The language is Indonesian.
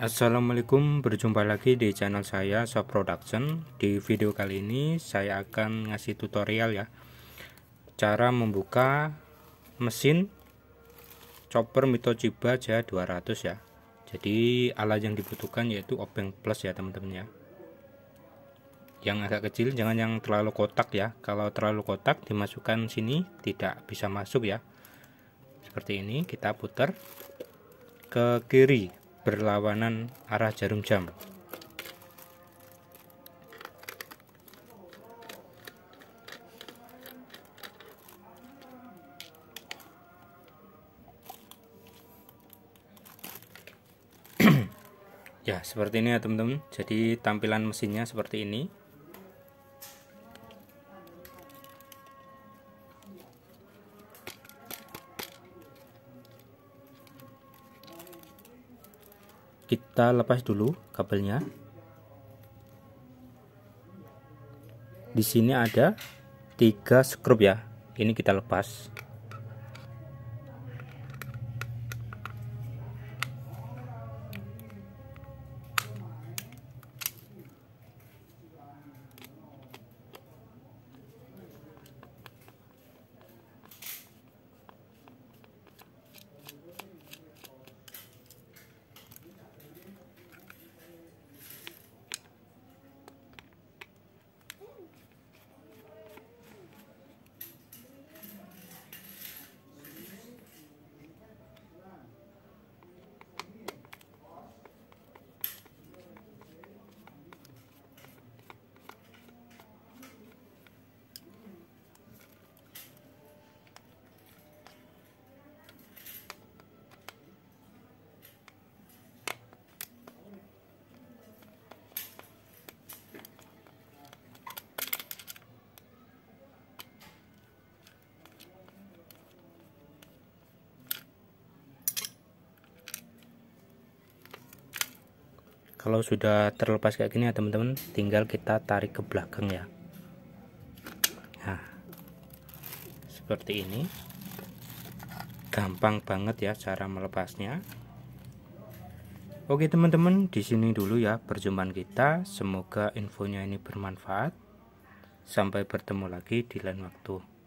Assalamualaikum, berjumpa lagi di channel saya Shop Production. Di video kali ini saya akan ngasih tutorial ya. Cara membuka mesin chopper Mitochiba j 200 ya. Jadi alat yang dibutuhkan yaitu obeng plus ya teman-teman ya. Yang agak kecil jangan yang terlalu kotak ya. Kalau terlalu kotak dimasukkan sini tidak bisa masuk ya. Seperti ini kita putar ke kiri berlawanan arah jarum jam. ya seperti ini ya teman-teman jadi tampilan mesinnya seperti ini kita lepas dulu kabelnya di sini ada tiga skrup ya ini kita lepas kalau sudah terlepas kayak gini ya teman-teman tinggal kita tarik ke belakang ya nah seperti ini gampang banget ya cara melepasnya Oke teman-teman, di sini dulu ya perjumpaan kita. Semoga infonya ini bermanfaat. Sampai bertemu lagi di lain waktu.